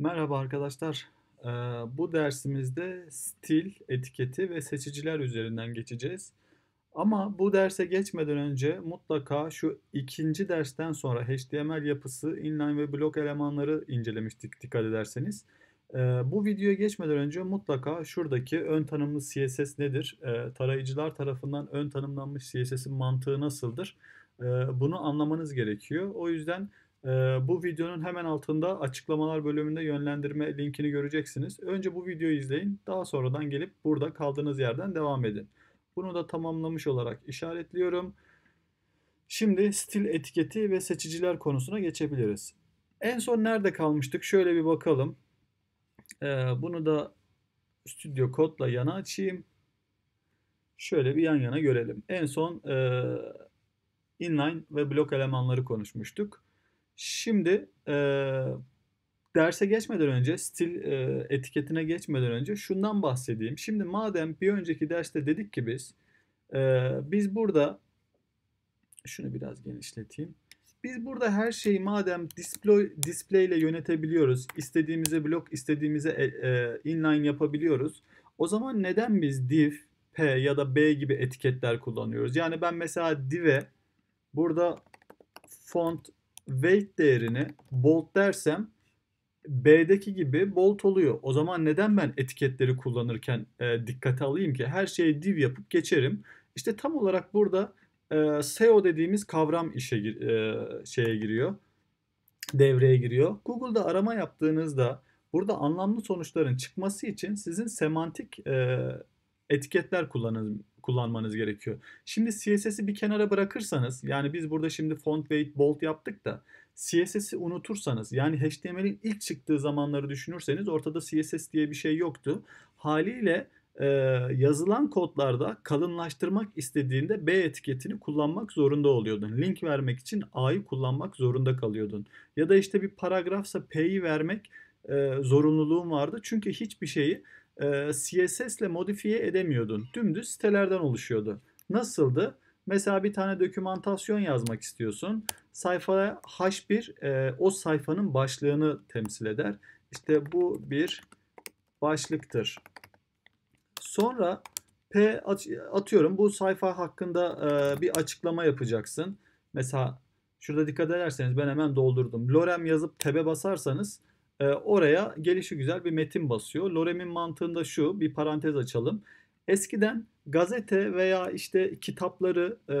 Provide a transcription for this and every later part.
Merhaba arkadaşlar. Ee, bu dersimizde stil, etiketi ve seçiciler üzerinden geçeceğiz. Ama bu derse geçmeden önce mutlaka şu ikinci dersten sonra HTML yapısı, inline ve blok elemanları incelemiştik dikkat ederseniz. Ee, bu videoya geçmeden önce mutlaka şuradaki ön tanımlı CSS nedir? Ee, tarayıcılar tarafından ön tanımlanmış CSS'in mantığı nasıldır? Bunu anlamanız gerekiyor. O yüzden ee, bu videonun hemen altında açıklamalar bölümünde yönlendirme linkini göreceksiniz. Önce bu videoyu izleyin. Daha sonradan gelip burada kaldığınız yerden devam edin. Bunu da tamamlamış olarak işaretliyorum. Şimdi stil etiketi ve seçiciler konusuna geçebiliriz. En son nerede kalmıştık? Şöyle bir bakalım. Ee, bunu da Studio Code'la yana açayım. Şöyle bir yan yana görelim. En son e, inline ve blok elemanları konuşmuştuk. Şimdi e, derse geçmeden önce, stil e, etiketine geçmeden önce şundan bahsedeyim. Şimdi madem bir önceki derste dedik ki biz, e, biz burada, şunu biraz genişleteyim. Biz burada her şeyi madem display, display ile yönetebiliyoruz, istediğimize blok, istediğimize e, e, inline yapabiliyoruz. O zaman neden biz div, p ya da b gibi etiketler kullanıyoruz? Yani ben mesela div'e burada font weight değerini bold dersem B'deki gibi bold oluyor. O zaman neden ben etiketleri kullanırken e, dikkate alayım ki? Her şeyi div yapıp geçerim. İşte tam olarak burada e, SEO dediğimiz kavram işe e, şeye giriyor. Devreye giriyor. Google'da arama yaptığınızda burada anlamlı sonuçların çıkması için sizin semantik e, etiketler kullanın, kullanmanız gerekiyor. Şimdi CSS'i bir kenara bırakırsanız yani biz burada şimdi font weight bold yaptık da CSS'i unutursanız yani HTML'in ilk çıktığı zamanları düşünürseniz ortada CSS diye bir şey yoktu. Haliyle e, yazılan kodlarda kalınlaştırmak istediğinde B etiketini kullanmak zorunda oluyordun. Link vermek için A'yı kullanmak zorunda kalıyordun. Ya da işte bir paragrafsa P'yi vermek e, zorunluluğun vardı. Çünkü hiçbir şeyi CSS ile modifiye edemiyordun. Dümdüz sitelerden oluşuyordu. Nasıldı? Mesela bir tane dokümantasyon yazmak istiyorsun. Sayfaya H1 e, o sayfanın başlığını temsil eder. İşte bu bir başlıktır. Sonra P atıyorum bu sayfa hakkında e, bir açıklama yapacaksın. Mesela şurada dikkat ederseniz ben hemen doldurdum. Lorem yazıp tebe basarsanız e, oraya gelişi güzel bir metin basıyor. Lorem'in mantığında şu bir parantez açalım. Eskiden gazete veya işte kitapları e,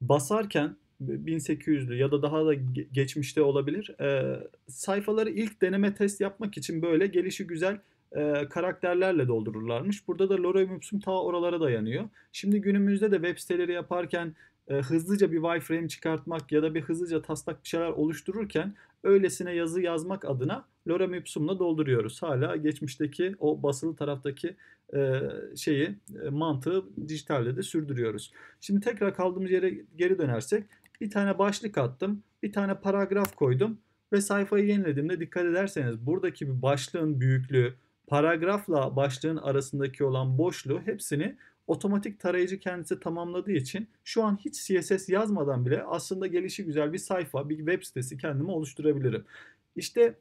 basarken 1800'lü e, ya da daha da geçmişte olabilir. E, sayfaları ilk deneme test yapmak için böyle gelişi güzel e, karakterlerle doldururlarmış. Burada da Lorem Ipsum ta oralara dayanıyor. Şimdi günümüzde de web siteleri yaparken e, hızlıca bir wireframe çıkartmak ya da bir hızlıca taslak bir şeyler oluştururken öylesine yazı yazmak adına lorem ipsum'la dolduruyoruz. Hala geçmişteki o basılı taraftaki e, şeyi e, mantığı dijitalde de sürdürüyoruz. Şimdi tekrar kaldığımız yere geri dönersek bir tane başlık attım, bir tane paragraf koydum ve sayfayı yenilediğimde dikkat ederseniz buradaki bir başlığın büyüklüğü, paragrafla başlığın arasındaki olan boşluğu hepsini otomatik tarayıcı kendisi tamamladığı için şu an hiç CSS yazmadan bile aslında gelişi güzel bir sayfa, bir web sitesi kendime oluşturabilirim. İşte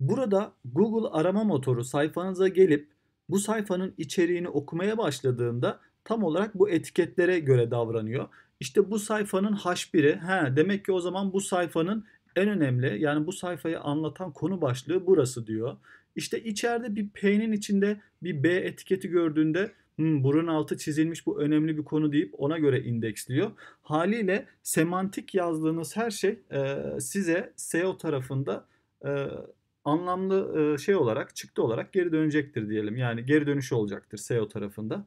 burada Google arama motoru sayfanıza gelip bu sayfanın içeriğini okumaya başladığında tam olarak bu etiketlere göre davranıyor. İşte bu sayfanın H1'i, he demek ki o zaman bu sayfanın en önemli yani bu sayfayı anlatan konu başlığı burası diyor. İşte içeride bir P'nin içinde bir B etiketi gördüğünde hmm, buranın altı çizilmiş bu önemli bir konu deyip ona göre indeksliyor. Haliyle semantik yazdığınız her şey e, size SEO tarafında e, anlamlı e, şey olarak çıktı olarak geri dönecektir diyelim. Yani geri dönüş olacaktır SEO tarafında.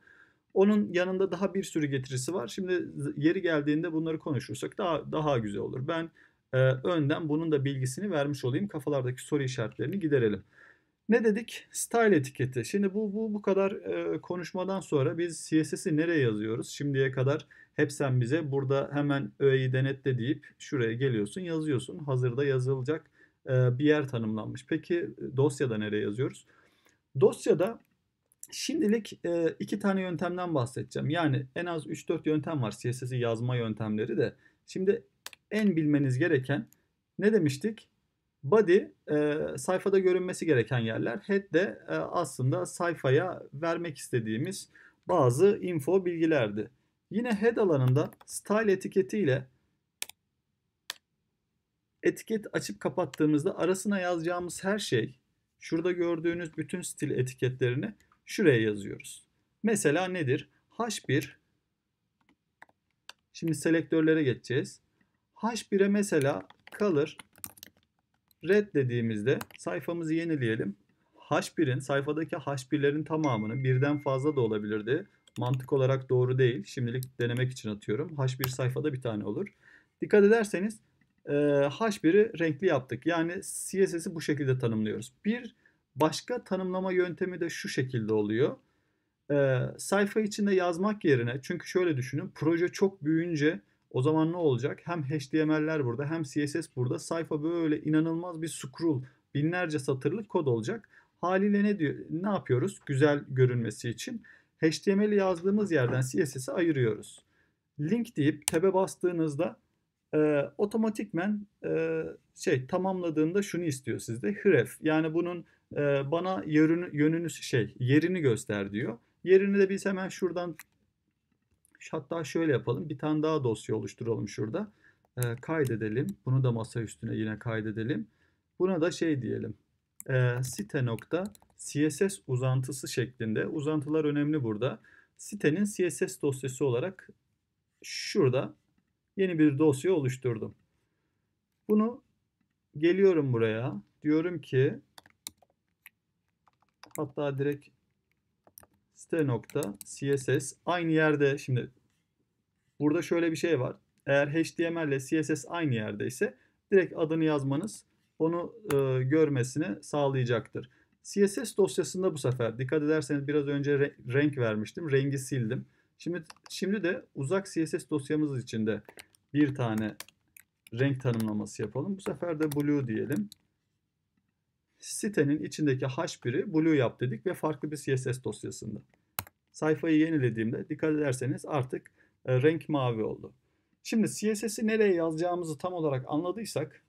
Onun yanında daha bir sürü getirisi var. Şimdi yeri geldiğinde bunları konuşursak daha daha güzel olur. Ben e, önden bunun da bilgisini vermiş olayım. Kafalardaki soru işaretlerini giderelim. Ne dedik? Style etiketi. Şimdi bu bu bu kadar e, konuşmadan sonra biz CSS'i nereye yazıyoruz? Şimdiye kadar hep sen bize burada hemen öğeyi denetle deyip şuraya geliyorsun, yazıyorsun. Hazırda yazılacak e, bir yer tanımlanmış. Peki dosyada nereye yazıyoruz? Dosyada şimdilik e, iki tane yöntemden bahsedeceğim. Yani en az 3-4 yöntem var CSS'i yazma yöntemleri de. Şimdi en bilmeniz gereken ne demiştik? Body e, sayfada görünmesi gereken yerler. Head de e, aslında sayfaya vermek istediğimiz bazı info bilgilerdi. Yine head alanında style etiketi ile etiket açıp kapattığımızda arasına yazacağımız her şey şurada gördüğünüz bütün stil etiketlerini şuraya yazıyoruz. Mesela nedir? H1 Şimdi selektörlere geçeceğiz. H1'e mesela color red dediğimizde sayfamızı yenileyelim. H1'in sayfadaki H1'lerin tamamını birden fazla da olabilirdi. Mantık olarak doğru değil. Şimdilik denemek için atıyorum. H1 sayfada bir tane olur. Dikkat ederseniz e, H1'i renkli yaptık. Yani CSS'i bu şekilde tanımlıyoruz. Bir başka tanımlama yöntemi de şu şekilde oluyor. E, sayfa içinde yazmak yerine çünkü şöyle düşünün proje çok büyüyünce o zaman ne olacak? Hem HTML'ler burada hem CSS burada. Sayfa böyle inanılmaz bir scroll, binlerce satırlık kod olacak. Haliyle ne diyor? Ne yapıyoruz? Güzel görünmesi için HTML'i yazdığımız yerden CSS'i ayırıyoruz. Link deyip tab'e bastığınızda e, otomatikmen e, şey tamamladığında şunu istiyor sizde. Href yani bunun e, bana yönünü, yönünü şey yerini göster diyor. Yerini de biz hemen şuradan Hatta şöyle yapalım. Bir tane daha dosya oluşturalım şurada. E, kaydedelim. Bunu da masa üstüne yine kaydedelim. Buna da şey diyelim. E, site nokta CSS uzantısı şeklinde. Uzantılar önemli burada. Sitenin CSS dosyası olarak şurada yeni bir dosya oluşturdum. Bunu geliyorum buraya. Diyorum ki hatta direkt site nokta CSS aynı yerde şimdi burada şöyle bir şey var. Eğer HTML ile CSS aynı yerdeyse direkt adını yazmanız onu e, görmesini sağlayacaktır. CSS dosyasında bu sefer dikkat ederseniz biraz önce re renk vermiştim. Rengi sildim. Şimdi şimdi de uzak CSS dosyamız içinde bir tane renk tanımlaması yapalım. Bu sefer de blue diyelim sitenin içindeki h1'i blue yap dedik ve farklı bir CSS dosyasında. Sayfayı yenilediğimde dikkat ederseniz artık e, renk mavi oldu. Şimdi CSS'i nereye yazacağımızı tam olarak anladıysak